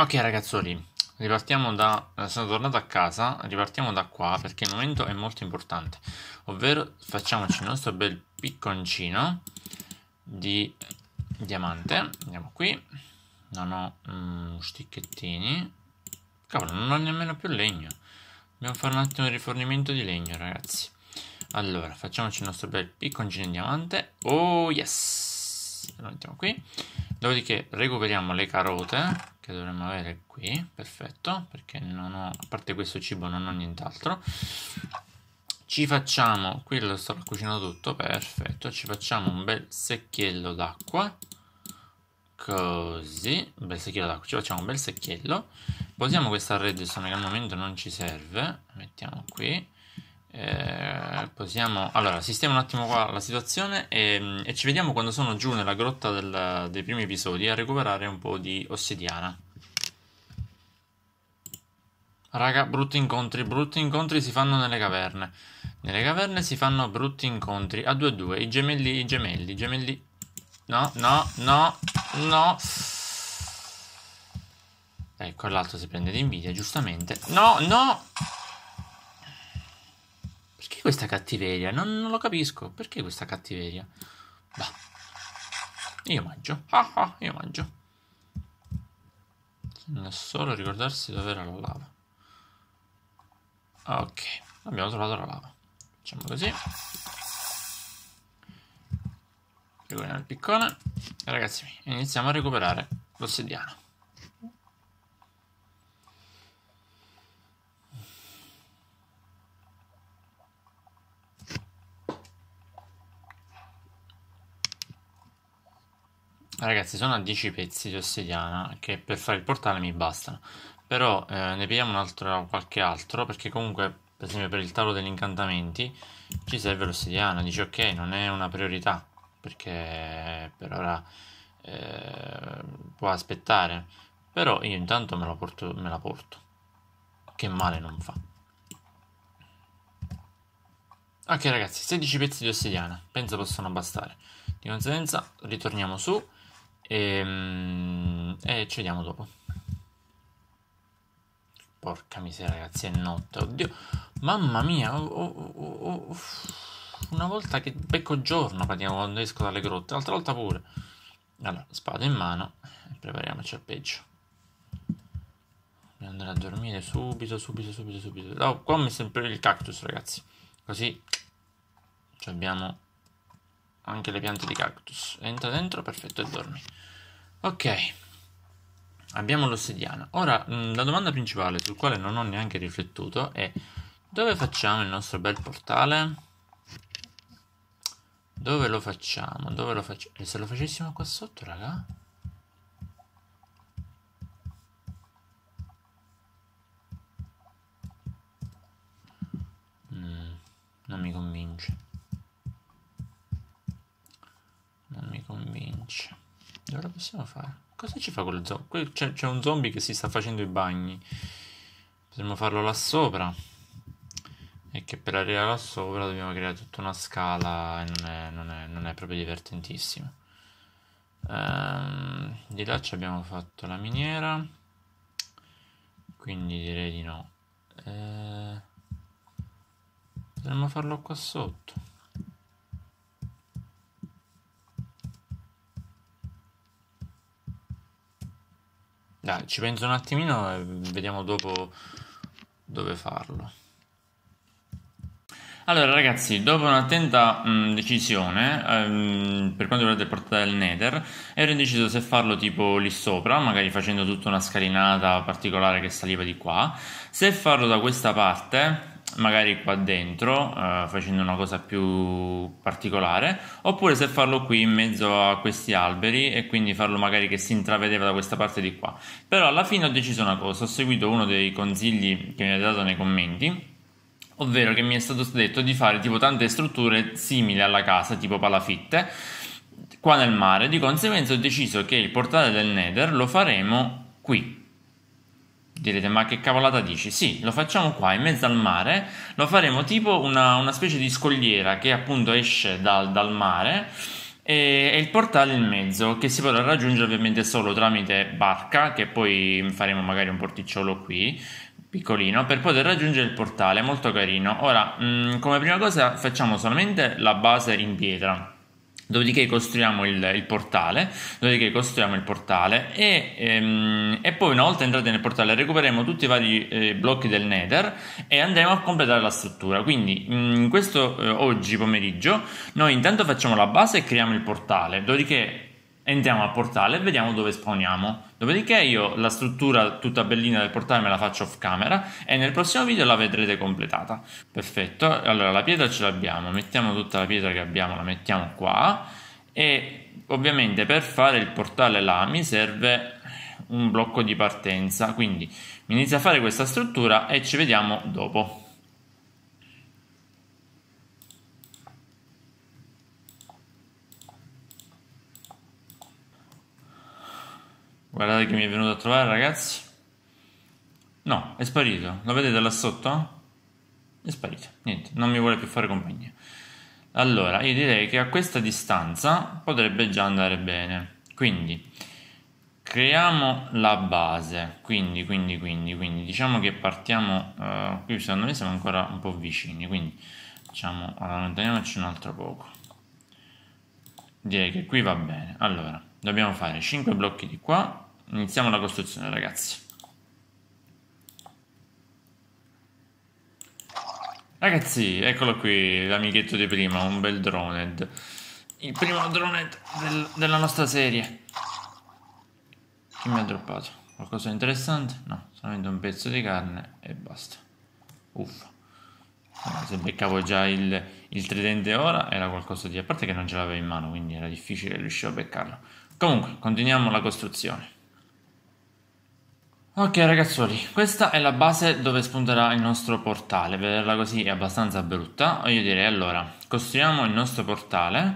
Ok ragazzoli, ripartiamo da... Eh, sono tornato a casa, ripartiamo da qua perché il momento è molto importante. Ovvero facciamoci il nostro bel picconcino di diamante. Andiamo qui. Non ho mm, sticchettini. Cavolo, non ho nemmeno più legno. Dobbiamo fare un attimo il rifornimento di legno ragazzi. Allora, facciamoci il nostro bel picconcino di diamante. Oh yes! Lo mettiamo qui. Dopodiché recuperiamo le carote che dovremmo avere qui, perfetto, perché non ho, a parte questo cibo non ho nient'altro. Ci facciamo, qui lo sto cucinando tutto, perfetto, ci facciamo un bel secchiello d'acqua, così, un bel secchiello d'acqua, ci facciamo un bel secchiello, posiamo questa redstone che al momento non ci serve, mettiamo qui, eh, possiamo... Allora, sistema un attimo qua la situazione e, mm, e ci vediamo quando sono giù nella grotta del, dei primi episodi a recuperare un po' di ossidiana. Raga, brutti incontri, brutti incontri si fanno nelle caverne. Nelle caverne si fanno brutti incontri. A 2 2, i gemelli, i gemelli, i gemelli. No, no, no, no. Ecco, l'altro si prende di invidia, giustamente. No, no! Perché questa cattiveria? Non, non lo capisco. Perché questa cattiveria? Bah. Io mangio. Ah ah, io mangio. Bisogna solo ricordarsi dove era la lava. Ah, ok, abbiamo trovato la lava. Facciamo così. Regoliamo il piccone. ragazzi, iniziamo a recuperare l'ossidiana. Ragazzi, sono a 10 pezzi di ossidiana che per fare il portale mi bastano. Però eh, ne pigliamo un altro, qualche altro, perché comunque, per esempio, per il tavolo degli incantamenti ci serve l'ossidiana. Dice ok, non è una priorità, perché per ora eh, può aspettare. Però io intanto me la, porto, me la porto. Che male non fa. Ok ragazzi, 16 pezzi di ossidiana, penso possano bastare. Di conseguenza ritorniamo su e, ehm, e ci vediamo dopo. Porca miseria, ragazzi, è notte. Oddio, mamma mia. Oh, oh, oh, oh Una volta che becco giorno praticamente quando esco dalle grotte, l'altra volta pure. Allora, spada in mano prepariamoci al peggio. Dobbiamo andare a dormire subito, subito, subito, subito. No, qua mi sempre il cactus, ragazzi. Così abbiamo anche le piante di cactus. Entra dentro, perfetto, e dormi. Ok, abbiamo l'ossidiana. Ora, mm, la domanda principale sul quale non ho neanche riflettuto è dove facciamo il nostro bel portale? Dove lo facciamo? Dove lo facciamo? E se lo facessimo qua sotto, raga? Mm, non mi convince. match. Allora possiamo fare? Cosa ci fa quel zombie? C'è, c'è un zombie che si sta facendo i bagni. Possiamo farlo là sopra. E che per arrivare là sopra dobbiamo creare tutta una scala e non è, non è, non è proprio divertentissimo. Ehm, di là ci abbiamo fatto la miniera. Quindi direi di no. Ehm, potremmo farlo qua sotto. Dai, ci penso un attimino e vediamo dopo dove farlo. Allora ragazzi, dopo un'attenta mh, mm, decisione ehm, per quanto riguarda il portale del Nether, ero indeciso se farlo tipo lì sopra, magari facendo tutta una scalinata particolare che saliva di qua, se farlo da questa parte magari qua dentro eh, facendo una cosa più particolare oppure se farlo qui in mezzo a questi alberi e quindi farlo magari che si intravedeva da questa parte di qua però alla fine ho deciso una cosa ho seguito uno dei consigli che mi avete dato nei commenti ovvero che mi è stato detto di fare tipo tante strutture simili alla casa tipo palafitte qua nel mare di conseguenza ho deciso che il portale del Nether lo faremo qui Direte, ma che cavolata dici? Sì, lo facciamo qua in mezzo al mare, lo faremo tipo una, una specie di scogliera che appunto esce dal, dal mare e, il portale in mezzo che si potrà raggiungere ovviamente solo tramite barca che poi faremo magari un porticciolo qui piccolino per poter raggiungere il portale molto carino ora mh, mm, come prima cosa facciamo solamente la base in pietra Dopodiché costruiamo il, il, portale, dopodiché costruiamo il portale e, ehm, e, poi una volta entrati nel portale recupereremo tutti i vari eh, blocchi del Nether e andremo a completare la struttura. Quindi mh, mm, questo eh, oggi pomeriggio noi intanto facciamo la base e creiamo il portale, dopodiché entriamo al portale e vediamo dove spawniamo. Dopodiché io la struttura tutta bellina del portale me la faccio off camera e nel prossimo video la vedrete completata. Perfetto, allora la pietra ce l'abbiamo, mettiamo tutta la pietra che abbiamo, la mettiamo qua e ovviamente per fare il portale là mi serve un blocco di partenza, quindi mi inizio a fare questa struttura e ci vediamo dopo. Guardate che mi è venuto a trovare, ragazzi. No, è sparito. Lo vedete là sotto? È sparito. Niente, non mi vuole più fare compagnia. Allora, io direi che a questa distanza potrebbe già andare bene. Quindi, creiamo la base. Quindi, quindi, quindi, quindi. Diciamo che partiamo... Eh, qui secondo me siamo ancora un po' vicini. Quindi, diciamo, allontaniamoci un altro poco direi che qui va bene. Allora, dobbiamo fare 5 blocchi di qua. Iniziamo la costruzione, ragazzi. Ragazzi, eccolo qui, l'amichetto di prima, un bel drone Il primo drone del, della nostra serie. Chi mi ha droppato? Qualcosa di interessante? No, solamente un pezzo di carne e basta. Uffa se beccavo già il, il tridente ora era qualcosa di... a parte che non ce l'avevo in mano, quindi era difficile riuscire a beccarlo. Comunque, continuiamo la costruzione. Ok ragazzuoli, questa è la base dove spunterà il nostro portale, vederla così è abbastanza brutta, io direi allora, costruiamo il nostro portale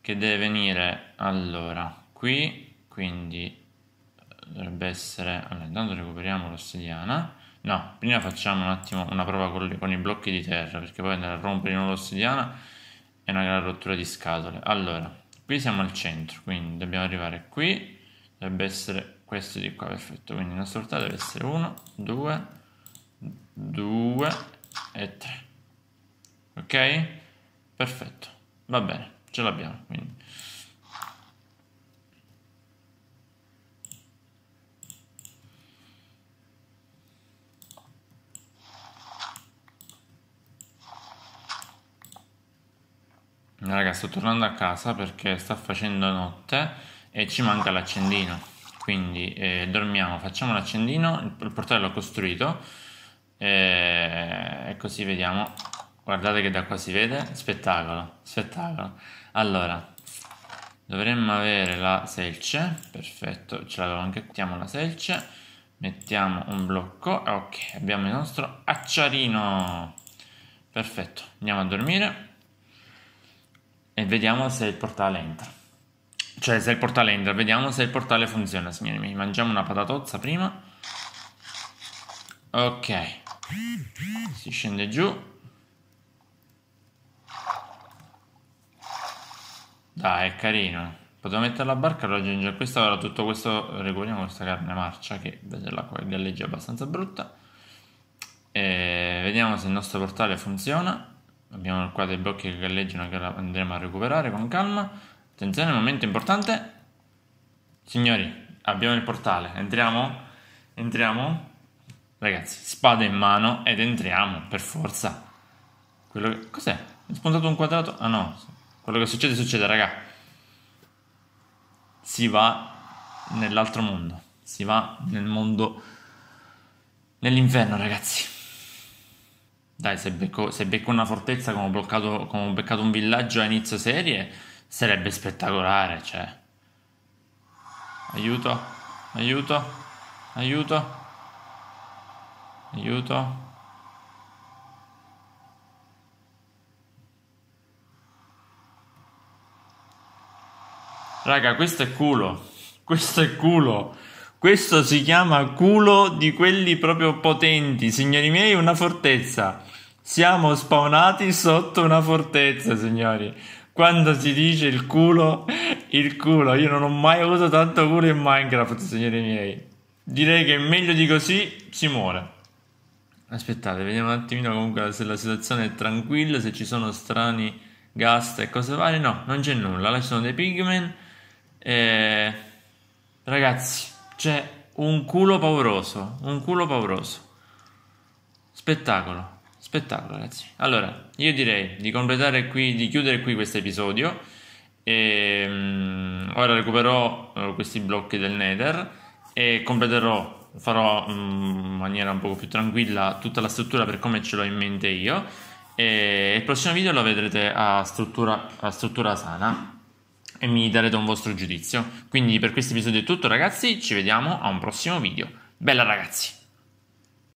che deve venire allora qui, quindi dovrebbe essere, allora intanto recuperiamo l'ossidiana, No, prima facciamo un attimo una prova con, le, con i blocchi di terra, perché poi andare a rompere in un'ossidiana è una gran rottura di scatole. Allora, qui siamo al centro, quindi dobbiamo arrivare qui, dovrebbe essere questo di qua, perfetto. Quindi la nostra portata deve essere 1, 2, 2 e 3. Ok? Perfetto, va bene, ce l'abbiamo. Quindi Ragazzi, sto tornando a casa perché sta facendo notte e ci manca l'accendino. Quindi eh, dormiamo, facciamo l'accendino, il portale l'ho costruito eh, e così vediamo. Guardate che da qua si vede, spettacolo, spettacolo. Allora, dovremmo avere la selce, perfetto, ce l'avevo anche, mettiamo la selce, mettiamo un blocco, ok, abbiamo il nostro acciarino, perfetto, andiamo a dormire e vediamo se il portale entra. Cioè, se il portale entra, vediamo se il portale funziona, signori miei. Mangiamo una patatozza prima. Ok. Si scende giù. Dai, è carino. Potevo mettere la barca e raggiungere questo. Allora, tutto questo regoliamo questa carne marcia che vedetela qua, galleggia abbastanza brutta. E vediamo se il nostro portale funziona. Abbiamo qua dei blocchi che galleggiano che andremo a recuperare con calma. Attenzione, momento importante. Signori, abbiamo il portale. Entriamo? Entriamo? Ragazzi, spada in mano ed entriamo, per forza. Quello che... Cos'è? Ho spuntato un quadrato? Ah no, quello che succede succede, raga. Si va nell'altro mondo. Si va nel mondo... Nell'inferno, ragazzi. Dai, se becco, se becco una fortezza come ho, bloccato, come ho beccato un villaggio a inizio serie, sarebbe spettacolare, cioè. Aiuto, aiuto, aiuto, aiuto. Raga, questo è culo. Questo è culo. Questo si chiama culo di quelli proprio potenti, signori miei, una fortezza. Siamo spawnati sotto una fortezza, signori. Quando si dice il culo, il culo. Io non ho mai avuto tanto culo in Minecraft, signori miei. Direi che meglio di così si muore. Aspettate, vediamo un attimino comunque se la situazione è tranquilla, se ci sono strani gas e cose varie. No, non c'è nulla. Là ci sono dei pigmen. E... Eh, ragazzi, c'è un culo pauroso, un culo pauroso. Spettacolo, spettacolo ragazzi. Allora, io direi di completare qui, di chiudere qui questo episodio. um, ora recupererò uh, questi blocchi del Nether e completerò, farò um, in maniera un po' più tranquilla tutta la struttura per come ce l'ho in mente io. E il prossimo video lo vedrete a struttura, a struttura sana e mi darete un vostro giudizio. Quindi per questo episodio è tutto ragazzi, ci vediamo a un prossimo video. Bella ragazzi!